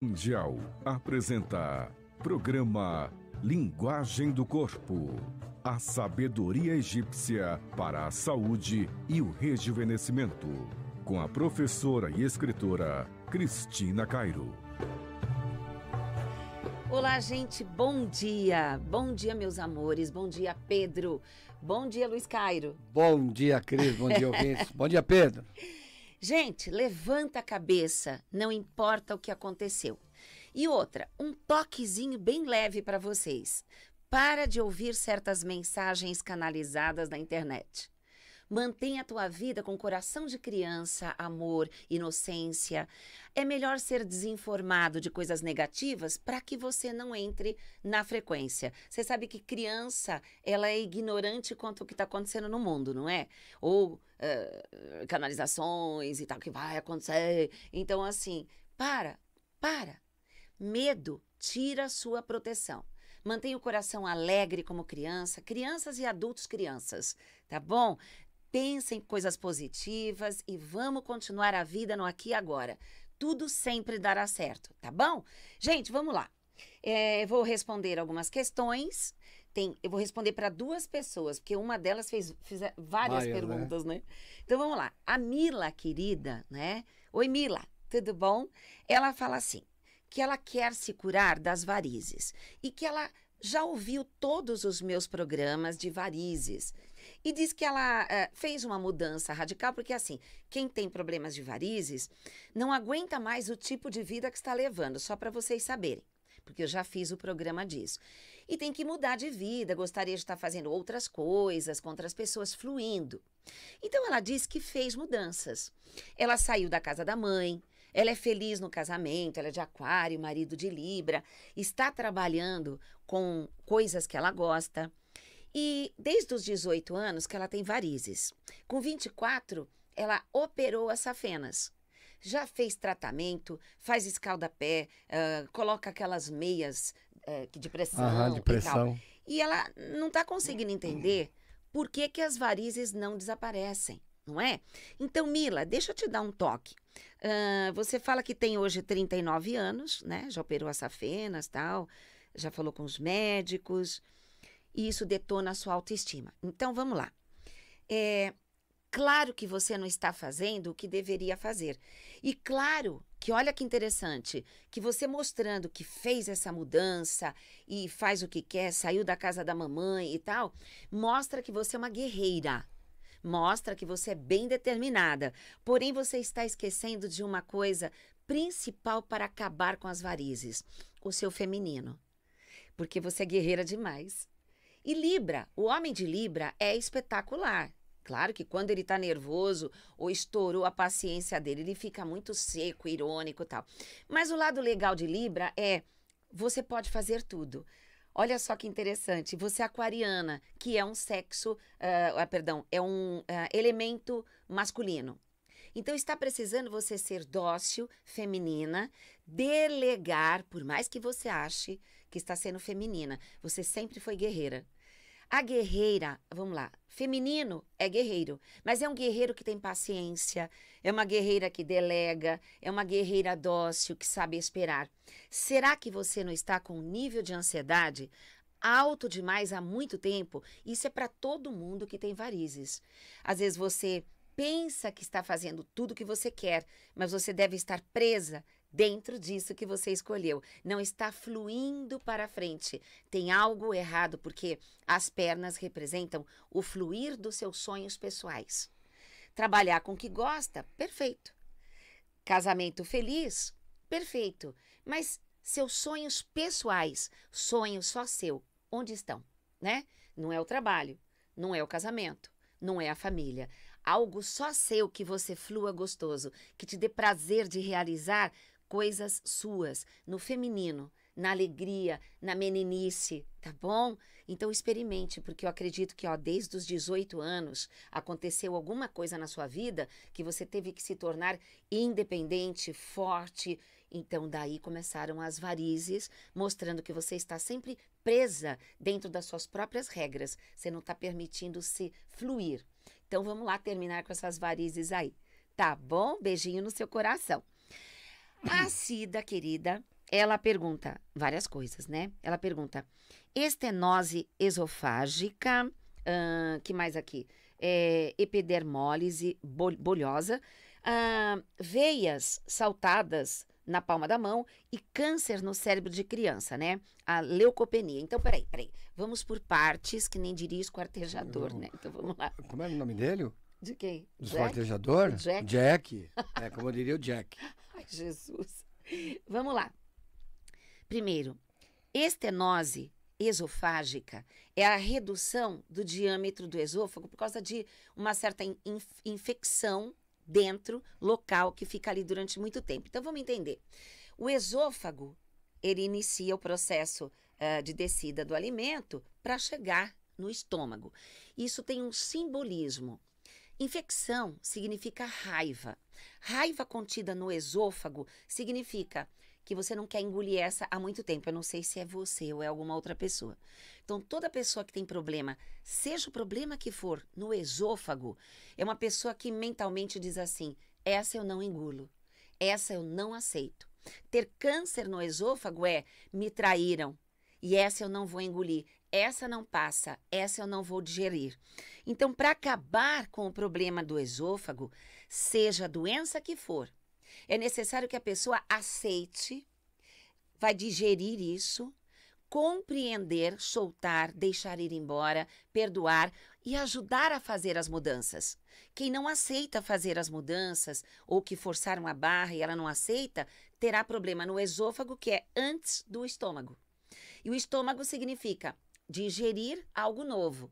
Mundial apresenta programa Linguagem do Corpo. A sabedoria egípcia para a saúde e o rejuvenescimento. Com a professora e escritora Cristina Cairo. Olá, gente, bom dia. Bom dia, meus amores. Bom dia, Pedro. Bom dia, Luiz Cairo. Bom dia, Cris. Bom dia, ouvintes. bom dia, Pedro. Gente, levanta a cabeça, não importa o que aconteceu. E outra, um toquezinho bem leve para vocês. Para de ouvir certas mensagens canalizadas na internet. Mantenha a tua vida com coração de criança, amor, inocência. É melhor ser desinformado de coisas negativas para que você não entre na frequência. Você sabe que criança, ela é ignorante quanto ao que está acontecendo no mundo, não é? Ou eh, canalizações e tal, que vai acontecer. Então, assim, para, para. Medo tira a sua proteção. Mantenha o coração alegre como criança, crianças e adultos crianças, tá bom? pensa em coisas positivas e vamos continuar a vida no aqui e agora. Tudo sempre dará certo, tá bom? Gente, vamos lá. É, vou responder algumas questões. Tem, eu vou responder para duas pessoas, porque uma delas fez, fez é, várias né? perguntas, né? né? Então vamos lá. A Mila, querida, né? Oi, Mila, tudo bom? Ela fala assim: que ela quer se curar das varizes e que ela já ouviu todos os meus programas de varizes e diz que ela é, fez uma mudança radical, porque assim, quem tem problemas de varizes não aguenta mais o tipo de vida que está levando, só para vocês saberem porque eu já fiz o programa disso. E tem que mudar de vida, gostaria de estar fazendo outras coisas, com outras pessoas, fluindo. Então ela diz que fez mudanças. Ela saiu da casa da mãe, ela é feliz no casamento, ela é de aquário, marido de Libra, está trabalhando com coisas que ela gosta. E desde os 18 anos que ela tem varizes. Com 24, ela operou as safenas. Já fez tratamento, faz escaldapé, uh, coloca aquelas meias uh, de pressão. Aham, de pressão. E, e ela não está conseguindo entender por que, que as varizes não desaparecem, não é? Então, Mila, deixa eu te dar um toque. Uh, você fala que tem hoje 39 anos, né? Já operou as safenas tal, já falou com os médicos e isso detona a sua autoestima. Então vamos lá. É claro que você não está fazendo o que deveria fazer. E claro que olha que interessante, que você mostrando que fez essa mudança e faz o que quer, saiu da casa da mamãe e tal, mostra que você é uma guerreira. Mostra que você é bem determinada. Porém, você está esquecendo de uma coisa principal para acabar com as varizes: o seu feminino. Porque você é guerreira demais. E Libra, o homem de Libra é espetacular. Claro que quando ele está nervoso ou estourou a paciência dele, ele fica muito seco, irônico e tal. Mas o lado legal de Libra é você pode fazer tudo. Olha só que interessante, você é aquariana, que é um sexo, uh, perdão, é um uh, elemento masculino. Então está precisando você ser dócil, feminina, delegar, por mais que você ache que está sendo feminina, você sempre foi guerreira. A guerreira, vamos lá, feminino é guerreiro, mas é um guerreiro que tem paciência, é uma guerreira que delega, é uma guerreira dócil que sabe esperar. Será que você não está com um nível de ansiedade alto demais há muito tempo? Isso é para todo mundo que tem varizes. Às vezes você pensa que está fazendo tudo o que você quer, mas você deve estar presa dentro disso que você escolheu. Não está fluindo para frente. Tem algo errado, porque as pernas representam o fluir dos seus sonhos pessoais. Trabalhar com o que gosta, perfeito. Casamento feliz, perfeito. Mas seus sonhos pessoais, sonho só seu, onde estão? Né? Não é o trabalho, não é o casamento, não é a família algo só seu que você flua gostoso, que te dê prazer de realizar coisas suas, no feminino, na alegria, na meninice, tá bom? Então experimente, porque eu acredito que ó, desde os 18 anos aconteceu alguma coisa na sua vida que você teve que se tornar independente, forte. Então daí começaram as varizes, mostrando que você está sempre presa dentro das suas próprias regras. Você não está permitindo-se fluir. Então vamos lá terminar com essas varizes aí. Tá bom? Beijinho no seu coração. A Cida, querida, ela pergunta várias coisas, né? Ela pergunta estenose esofágica, uh, que mais aqui? É, epidermólise bol bolhosa, uh, veias saltadas na palma da mão e câncer no cérebro de criança, né? A leucopenia. Então, peraí, peraí. Vamos por partes, que nem diria esquartejador, né? Então, vamos lá. Como é o nome dele? De quem? Do esquartejador? Jack. Jack. é, como eu diria o Jack. Jesus. Vamos lá. Primeiro, estenose esofágica é a redução do diâmetro do esôfago por causa de uma certa in infecção dentro local que fica ali durante muito tempo. Então vamos entender. O esôfago ele inicia o processo uh, de descida do alimento para chegar no estômago. Isso tem um simbolismo. Infecção significa raiva. Raiva contida no esôfago significa que você não quer engolir essa há muito tempo. Eu não sei se é você ou é alguma outra pessoa. Então, toda pessoa que tem problema, seja o problema que for, no esôfago, é uma pessoa que mentalmente diz assim: essa eu não engulo, essa eu não aceito. Ter câncer no esôfago é me traíram, e essa eu não vou engolir, essa não passa, essa eu não vou digerir. Então, para acabar com o problema do esôfago, seja a doença que for, é necessário que a pessoa aceite, vai digerir isso, compreender, soltar, deixar ir embora, perdoar e ajudar a fazer as mudanças. Quem não aceita fazer as mudanças ou que forçaram a barra e ela não aceita, terá problema no esôfago que é antes do estômago. E o estômago significa digerir algo novo.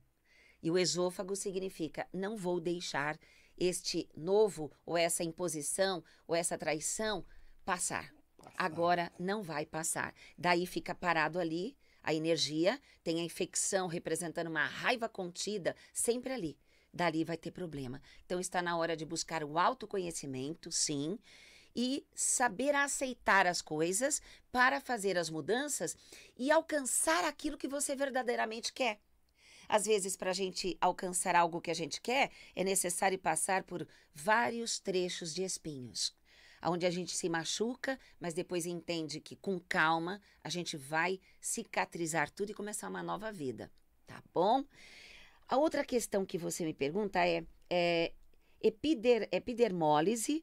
E o esôfago significa não vou deixar este novo ou essa imposição ou essa traição passar. passar. Agora não vai passar. Daí fica parado ali a energia, tem a infecção representando uma raiva contida sempre ali. Dali vai ter problema. Então está na hora de buscar o autoconhecimento, sim, e saber aceitar as coisas para fazer as mudanças e alcançar aquilo que você verdadeiramente quer. Às vezes, para a gente alcançar algo que a gente quer, é necessário passar por vários trechos de espinhos, onde a gente se machuca, mas depois entende que, com calma, a gente vai cicatrizar tudo e começar uma nova vida. Tá bom? A outra questão que você me pergunta é, é epider, epidermólise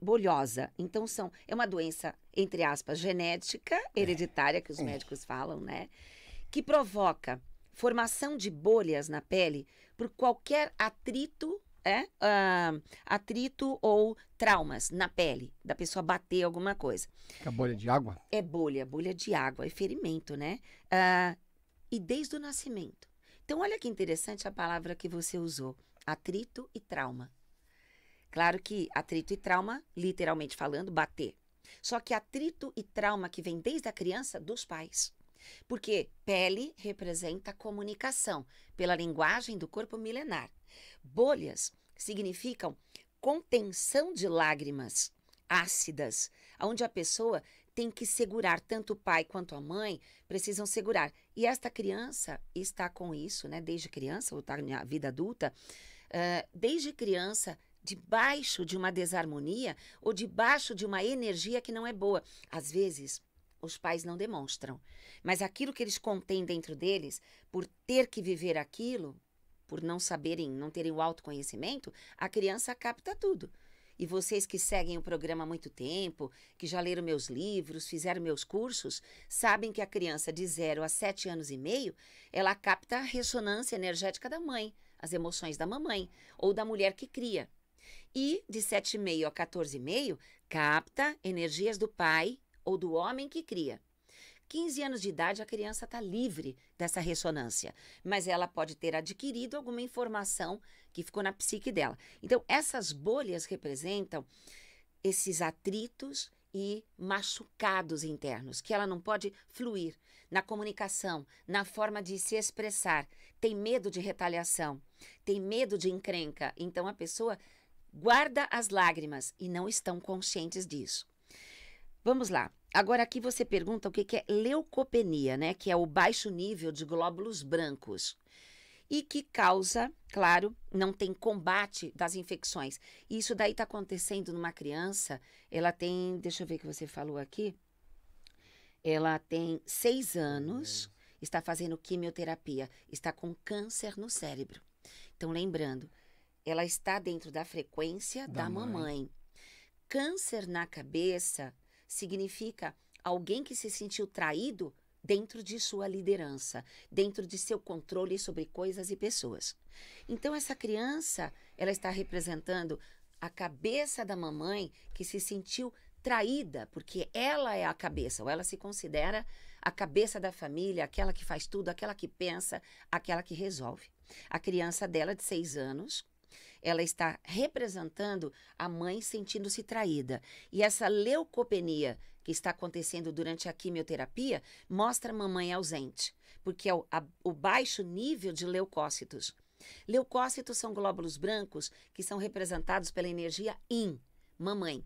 bolhosa. Então, são, é uma doença, entre aspas, genética, é. hereditária, que os é. médicos falam, né? Que provoca formação de bolhas na pele por qualquer atrito é, uh, atrito ou traumas na pele, da pessoa bater alguma coisa. É bolha de água? É bolha, bolha de água, é ferimento, né? Uh, e desde o nascimento. Então, olha que interessante a palavra que você usou: atrito e trauma. Claro que atrito e trauma, literalmente falando, bater. Só que atrito e trauma que vem desde a criança dos pais. Porque pele representa comunicação pela linguagem do corpo milenar. Bolhas significam contenção de lágrimas ácidas, onde a pessoa tem que segurar, tanto o pai quanto a mãe precisam segurar. E esta criança está com isso, né? Desde criança, ou está na vida adulta, uh, desde criança debaixo de uma desarmonia ou debaixo de uma energia que não é boa. Às vezes, os pais não demonstram, mas aquilo que eles contêm dentro deles, por ter que viver aquilo, por não saberem, não terem o autoconhecimento, a criança capta tudo. E vocês que seguem o programa há muito tempo, que já leram meus livros, fizeram meus cursos, sabem que a criança de 0 a 7 anos e meio, ela capta a ressonância energética da mãe, as emoções da mamãe ou da mulher que cria. E de 7,5 a 14,5 capta energias do pai ou do homem que cria. 15 anos de idade, a criança está livre dessa ressonância, mas ela pode ter adquirido alguma informação que ficou na psique dela. Então, essas bolhas representam esses atritos e machucados internos, que ela não pode fluir na comunicação, na forma de se expressar, tem medo de retaliação, tem medo de encrenca. Então, a pessoa guarda as lágrimas e não estão conscientes disso. Vamos lá. Agora aqui você pergunta o que, é leucopenia, né? Que é o baixo nível de glóbulos brancos e que causa, claro, não tem combate das infecções. Isso daí está acontecendo numa criança. Ela tem, deixa eu ver o que você falou aqui. Ela tem seis anos, uhum. está fazendo quimioterapia, está com câncer no cérebro. Então, lembrando, ela está dentro da frequência da, da mamãe. mamãe. Câncer na cabeça significa alguém que se sentiu traído dentro de sua liderança, dentro de seu controle sobre coisas e pessoas. Então essa criança, ela está representando a cabeça da mamãe que se sentiu traída, porque ela é a cabeça, ou ela se considera a cabeça da família, aquela que faz tudo, aquela que pensa, aquela que resolve. A criança dela de seis anos ela está representando a mãe sentindo-se traída. E essa leucopenia que está acontecendo durante a quimioterapia mostra a mamãe ausente, porque é o, a, o baixo nível de leucócitos. Leucócitos são glóbulos brancos que são representados pela energia IN, mamãe.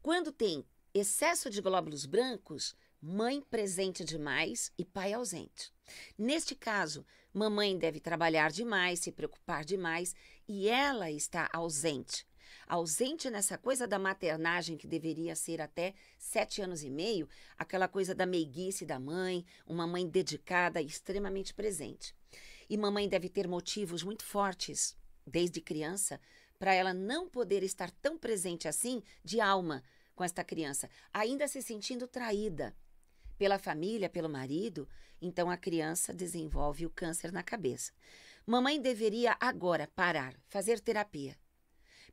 Quando tem excesso de glóbulos brancos, mãe presente demais e pai ausente. Neste caso, mamãe deve trabalhar demais, se preocupar demais e ela está ausente. Ausente nessa coisa da maternagem que deveria ser até sete anos e meio, aquela coisa da meiguice da mãe, uma mãe dedicada e extremamente presente. E mamãe deve ter motivos muito fortes, desde criança, para ela não poder estar tão presente assim de alma com esta criança, ainda se sentindo traída pela família, pelo marido, então a criança desenvolve o câncer na cabeça. Mamãe deveria agora parar, fazer terapia,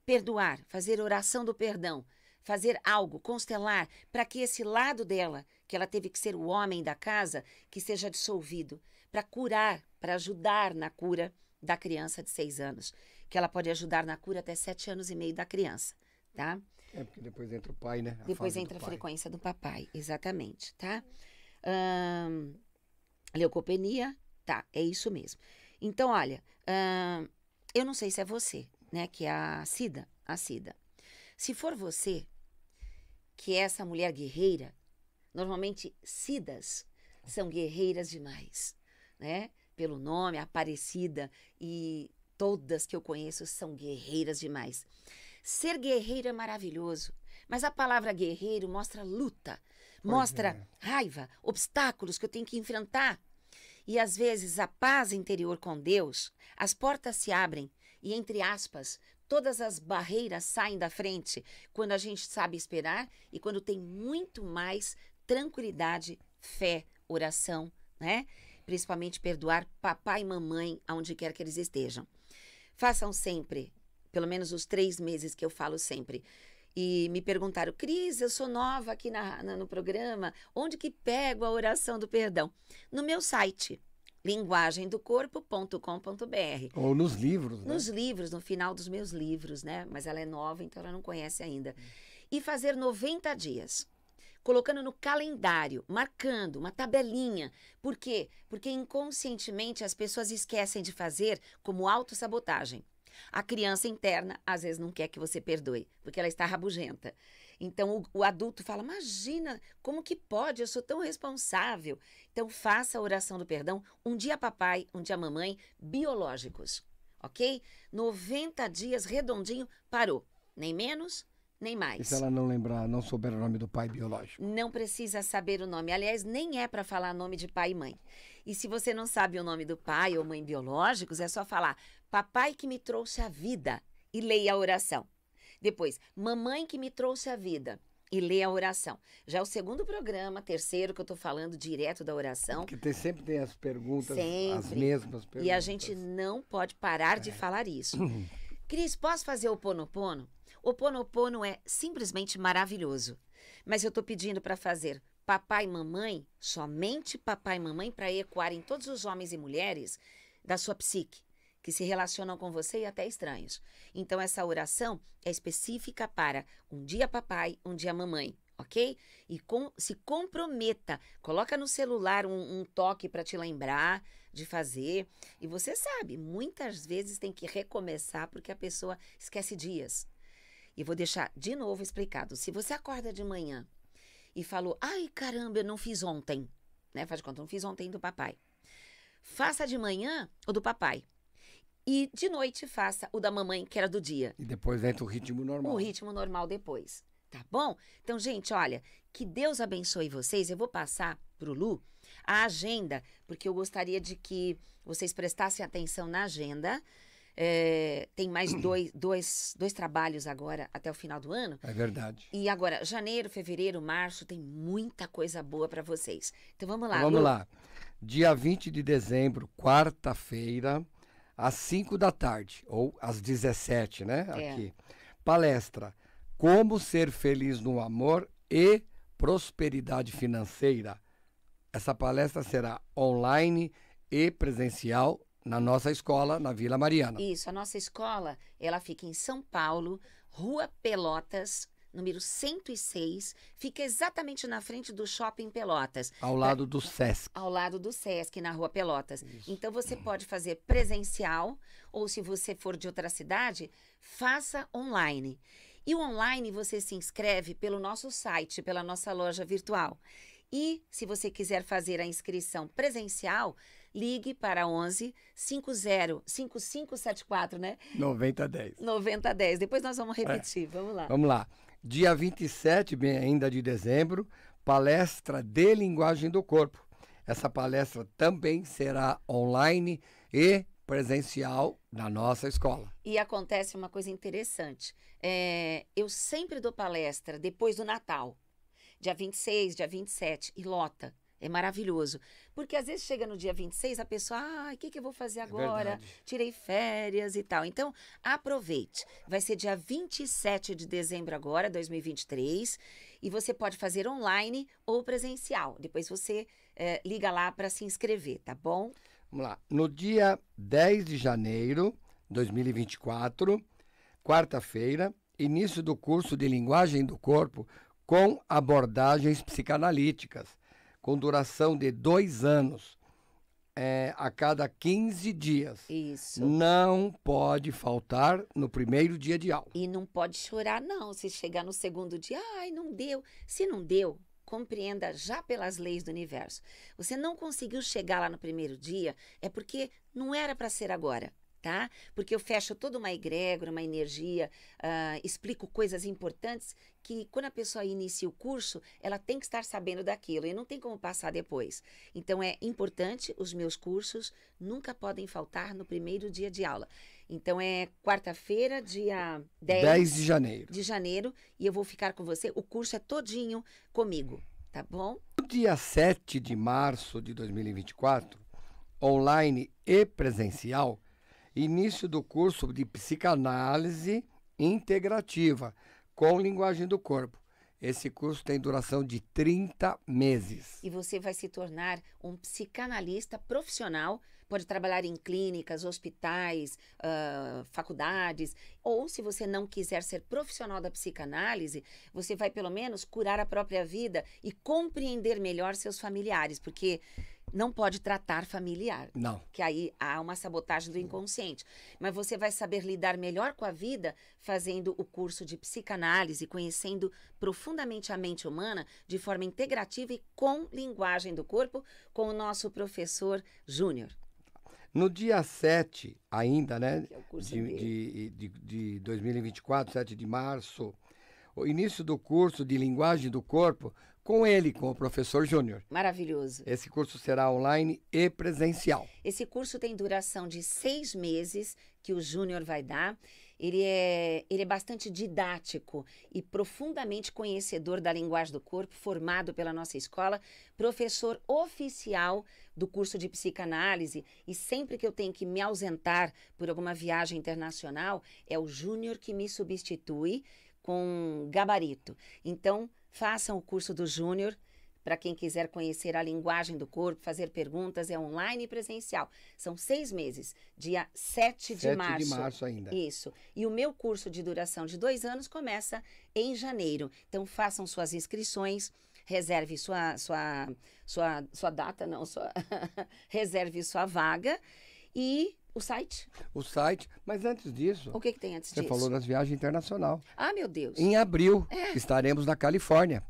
perdoar, fazer oração do perdão, fazer algo, constelar, para que esse lado dela, que ela teve que ser o homem da casa, que seja dissolvido, para curar, para ajudar na cura da criança de seis anos, que ela pode ajudar na cura até sete anos e meio da criança, tá? É porque depois entra o pai, né? A depois entra a pai. frequência do papai, exatamente, tá? Hum, leucopenia, tá? É isso mesmo. Então, olha, uh, eu não sei se é você, né? Que é a Cida, a Cida. Se for você, que é essa mulher guerreira, normalmente Cidas são guerreiras demais, né? Pelo nome, Aparecida, e todas que eu conheço são guerreiras demais. Ser guerreiro é maravilhoso, mas a palavra guerreiro mostra luta, pois mostra é. raiva, obstáculos que eu tenho que enfrentar. E às vezes a paz interior com Deus, as portas se abrem e, entre aspas, todas as barreiras saem da frente quando a gente sabe esperar e quando tem muito mais tranquilidade, fé, oração, né? Principalmente perdoar papai e mamãe, aonde quer que eles estejam. Façam sempre, pelo menos os três meses que eu falo sempre, e me perguntaram, Cris, eu sou nova aqui na, na, no programa, onde que pego a oração do perdão? No meu site, linguagemdocorpo.com.br. Ou nos livros, né? Nos livros, no final dos meus livros, né? Mas ela é nova, então ela não conhece ainda. Hum. E fazer 90 dias colocando no calendário, marcando uma tabelinha. Por quê? Porque inconscientemente as pessoas esquecem de fazer como autossabotagem. A criança interna, às vezes, não quer que você perdoe, porque ela está rabugenta. Então, o, o adulto fala: Imagina, como que pode? Eu sou tão responsável. Então, faça a oração do perdão um dia papai, um dia mamãe, biológicos. Ok? 90 dias redondinho, parou. Nem menos, nem mais. E se ela não lembrar, não souber o nome do pai biológico? Não precisa saber o nome. Aliás, nem é para falar nome de pai e mãe. E se você não sabe o nome do pai ou mãe biológicos, é só falar Papai que me trouxe a vida e leia a oração. Depois, mamãe que me trouxe a vida e leia a oração. Já é o segundo programa, terceiro, que eu estou falando direto da oração. Porque tem, sempre tem as perguntas, sempre. as mesmas perguntas. E a gente não pode parar é. de falar isso. Cris, posso fazer o Ponopono? O Ponopono é simplesmente maravilhoso. Mas eu estou pedindo para fazer papai e mamãe, somente papai e mamãe, para ecoar em todos os homens e mulheres da sua psique que se relacionam com você e até estranhos. Então, essa oração é específica para um dia papai, um dia mamãe, ok? E com, se comprometa, coloca no celular um, um toque para te lembrar de fazer. E você sabe, muitas vezes tem que recomeçar porque a pessoa esquece dias. E vou deixar de novo explicado. Se você acorda de manhã e falou, ai caramba, eu não fiz ontem, né? Faz de conta, não fiz ontem do papai. Faça de manhã ou do papai. E de noite faça o da mamãe, que era do dia. E depois entra o ritmo normal. O ritmo normal depois. Tá bom? Então, gente, olha, que Deus abençoe vocês. Eu vou passar pro Lu a agenda, porque eu gostaria de que vocês prestassem atenção na agenda. É, tem mais dois, dois, dois trabalhos agora até o final do ano. É verdade. E agora, janeiro, fevereiro, março, tem muita coisa boa para vocês. Então vamos lá. Então, vamos Lu. lá. Dia 20 de dezembro, quarta-feira, às 5 da tarde, ou às 17, né? É. Aqui. Palestra: Como ser feliz no amor e prosperidade financeira. Essa palestra será online e presencial na nossa escola, na Vila Mariana. Isso, a nossa escola, ela fica em São Paulo, Rua Pelotas, número 106, fica exatamente na frente do Shopping Pelotas. Ao lado do SESC. Ao lado do SESC, na Rua Pelotas. Isso. Então você pode fazer presencial, ou se você for de outra cidade, faça online. E o online você se inscreve pelo nosso site, pela nossa loja virtual. E se você quiser fazer a inscrição presencial, ligue para 11 50 5574, né? 9010. 9010. Depois nós vamos repetir. É. Vamos lá. Vamos lá. Dia 27, bem ainda de dezembro, palestra de linguagem do corpo. Essa palestra também será online e presencial na nossa escola. E acontece uma coisa interessante. É, eu sempre dou palestra depois do Natal, dia 26, dia 27, e lota. É maravilhoso. Porque às vezes chega no dia 26, a pessoa, ah, o que, que eu vou fazer é agora? É Tirei férias e tal. Então, aproveite. Vai ser dia 27 de dezembro agora, 2023. E você pode fazer online ou presencial. Depois você é, liga lá para se inscrever, tá bom? Vamos lá. No dia 10 de janeiro de 2024, quarta-feira, início do curso de linguagem do corpo com abordagens psicanalíticas com duração de dois anos. É, a cada 15 dias. Isso. Não pode faltar no primeiro dia de aula. E não pode chorar, não. Se chegar no segundo dia, ai, não deu. Se não deu, compreenda já pelas leis do universo. Você não conseguiu chegar lá no primeiro dia, é porque não era para ser agora tá? Porque eu fecho toda uma egrégora, uma energia, uh, explico coisas importantes que quando a pessoa inicia o curso, ela tem que estar sabendo daquilo e não tem como passar depois. Então é importante, os meus cursos nunca podem faltar no primeiro dia de aula. Então é quarta-feira, dia 10, 10 de janeiro. De janeiro, e eu vou ficar com você. O curso é todinho comigo, tá bom? No dia 7 de março de 2024, online e presencial, início do curso de psicanálise integrativa com linguagem do corpo. Esse curso tem duração de 30 meses. E você vai se tornar um psicanalista profissional pode trabalhar em clínicas, hospitais, uh, faculdades. Ou se você não quiser ser profissional da psicanálise, você vai pelo menos curar a própria vida e compreender melhor seus familiares, porque não pode tratar familiar. Não. Que aí há uma sabotagem do inconsciente. Mas você vai saber lidar melhor com a vida fazendo o curso de psicanálise, conhecendo profundamente a mente humana de forma integrativa e com linguagem do corpo, com o nosso professor Júnior. No dia 7, ainda, né? É de, de, de, de 2024, 7 de março, o início do curso de linguagem do corpo com ele, com o professor Júnior. Maravilhoso. Esse curso será online e presencial. Esse curso tem duração de seis meses que o Júnior vai dar. Ele é, ele é bastante didático e profundamente conhecedor da linguagem do corpo, formado pela nossa escola, professor oficial do curso de psicanálise. E sempre que eu tenho que me ausentar por alguma viagem internacional, é o Júnior que me substitui com gabarito. Então, façam o curso do Júnior para quem quiser conhecer a linguagem do corpo, fazer perguntas, é online e presencial. São seis meses, dia 7 de 7 março. 7 de março ainda. Isso. E o meu curso de duração de dois anos começa em janeiro. Então, façam suas inscrições, reserve sua, sua, sua, sua data, não, sua, reserve sua vaga e o site? O site, mas antes disso. O que, que tem antes você disso? Você falou das viagens internacional. Ah, meu Deus. Em abril, é. estaremos na Califórnia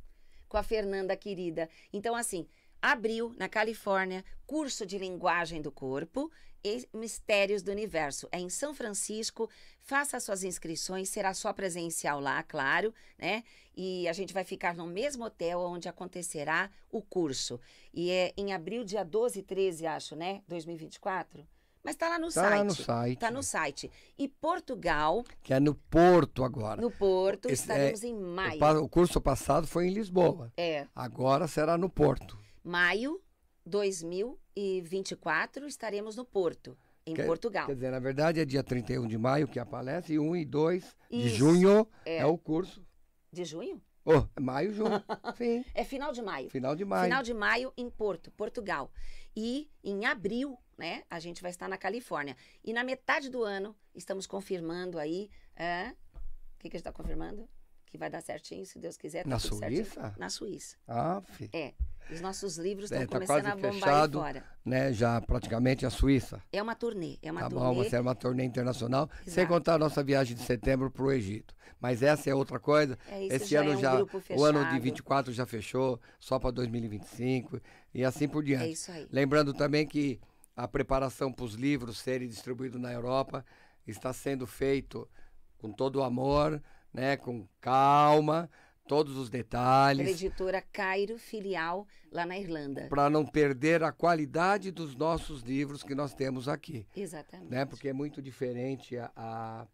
com a Fernanda querida. Então, assim, abriu na Califórnia curso de linguagem do corpo e mistérios do universo. É em São Francisco. Faça suas inscrições, será só presencial lá, claro, né? E a gente vai ficar no mesmo hotel onde acontecerá o curso. E é em abril, dia 12 e 13, acho, né? 2024. Mas está lá no tá site. Está lá no site. Está no site. E Portugal. Que é no Porto agora. No Porto, Esse é estaremos é, em maio. O, o curso passado foi em Lisboa. É. Agora será no Porto. Maio 2024 estaremos no Porto em quer, Portugal. Quer dizer, na verdade é dia 31 de maio que é a palestra e 1 e 2 Isso, de junho é. é. o curso. De junho? Oh, maio, junho. Sim. É final de maio. Final de maio. Final de maio em Porto, Portugal. E em abril né? A gente vai estar na Califórnia. E na metade do ano, estamos confirmando aí. É... O que, que a gente está confirmando? Que vai dar certinho, se Deus quiser. Tá na Suíça? Certinho. Na Suíça. Ah, filho. É. Os nossos livros estão é, tá começando a bombar fechado, fora. Né, já praticamente a Suíça. É uma turnê. É uma tá turnê. Bom, você é uma turnê internacional. Exato. Sem contar a nossa viagem de setembro para o Egito. Mas essa é outra coisa. É, Esse já ano é um já. o ano de 24 já fechou, só para 2025 e assim é por diante. É isso aí. Lembrando também que a preparação para os livros serem distribuídos na Europa está sendo feito com todo o amor, né, com calma, todos os detalhes. editora Cairo Filial, lá na Irlanda. Para não perder a qualidade dos nossos livros que nós temos aqui. Exatamente. Né, porque é muito diferente a,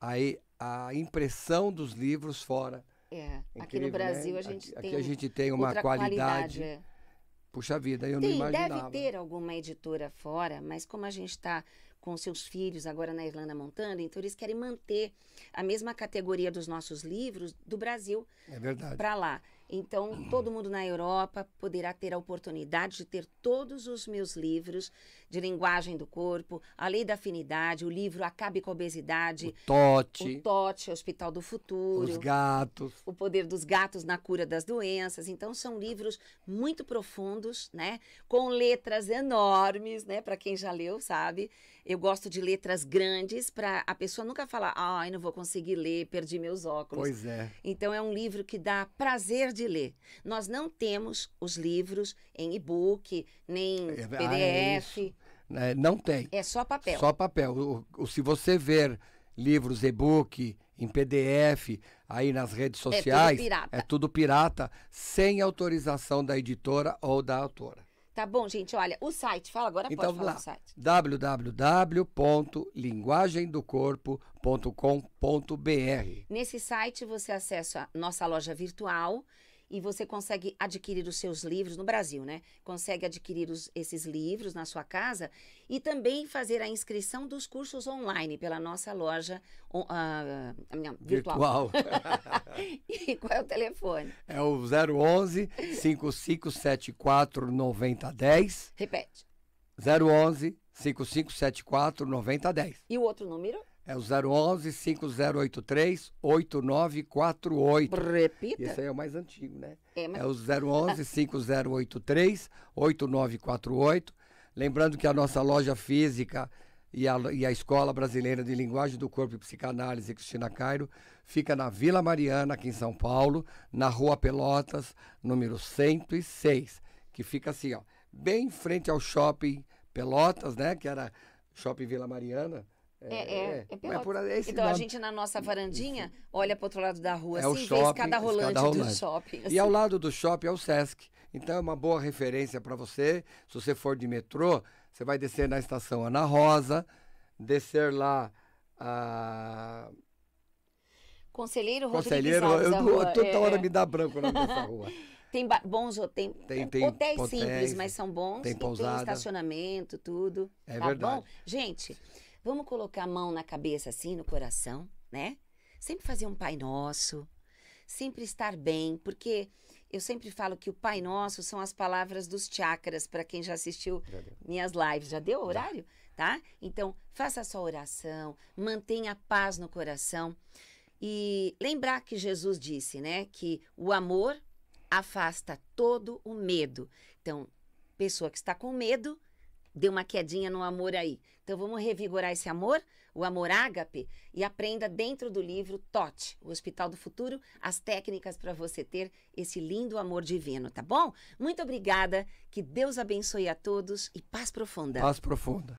a, a impressão dos livros fora. É, Incrível, aqui no né? Brasil né? a gente aqui, tem. Aqui a gente tem uma qualidade, qualidade é Puxa vida, eu Tem, não imaginava. Deve ter alguma editora fora, mas como a gente está com seus filhos agora na Irlanda montando, então eles querem manter a mesma categoria dos nossos livros do Brasil. É verdade. Para lá. Então, uhum. todo mundo na Europa poderá ter a oportunidade de ter todos os meus livros de linguagem do corpo, a lei da afinidade, o livro Acabe com a Obesidade, o Tote, o Tote, Hospital do Futuro, os gatos, o poder dos gatos na cura das doenças. Então, são livros muito profundos, né, com letras enormes, né, para quem já leu, sabe? Eu gosto de letras grandes para a pessoa nunca falar, ai, ah, não vou conseguir ler, perdi meus óculos. Pois é. Então é um livro que dá prazer de ler. Nós não temos os livros em e-book, nem é, PDF. Ah, é, é não tem. É só papel. Só papel. O, o, se você ver livros e-book em PDF aí nas redes sociais, é tudo pirata, é tudo pirata sem autorização da editora ou da autora. Tá bom, gente. Olha, o site, fala agora, então, pode falar lá. o site. www.linguagemdocorpo.com.br Nesse site você acessa a nossa loja virtual e você consegue adquirir os seus livros no Brasil, né? Consegue adquirir os, esses livros na sua casa e também fazer a inscrição dos cursos online pela nossa loja uh, uh, virtual. virtual. e qual é o telefone? É o 011 5574 9010. Repete. 011 5574 9010. E o outro número? É o 011 5083 8948. Repita. Esse aí é o mais antigo, né? É, mas... é o 011 5083 8948. Lembrando que a nossa loja física e a, e a Escola Brasileira de Linguagem do Corpo e Psicanálise Cristina Cairo fica na Vila Mariana, aqui em São Paulo, na Rua Pelotas, número 106, que fica assim, ó, bem em frente ao shopping Pelotas, né? Que era Shopping Vila Mariana é, é, é, é, é por, Então a gente na nossa varandinha olha para outro lado da rua, é assim, o shopping, cada rolante, rolante do shopping. Assim. E ao assim. lado do shopping é o Sesc. Então é uma boa referência para você. Se você for de metrô, você vai descer na estação Ana Rosa, descer lá a Conselheiro Rodrigues Conselheiro, Alves eu, eu, toda é, é. hora me dá branco na dessa rua. Tem bons tem, tem, tem hotéis, simples, mas são bons. Tem pousada. tem estacionamento, tudo. É tá verdade. Bom? Gente, Vamos colocar a mão na cabeça assim, no coração, né? Sempre fazer um Pai Nosso, sempre estar bem, porque eu sempre falo que o Pai Nosso são as palavras dos chakras, para quem já assistiu já minhas lives. Já deu o horário? Já. Tá? Então, faça a sua oração, mantenha a paz no coração. E lembrar que Jesus disse, né, que o amor afasta todo o medo. Então, pessoa que está com medo, deu uma quedinha no amor aí. Então vamos revigorar esse amor, o amor ágape, e aprenda dentro do livro Tote, o Hospital do Futuro, as técnicas para você ter esse lindo amor divino, tá bom? Muito obrigada, que Deus abençoe a todos e paz profunda. Paz profunda.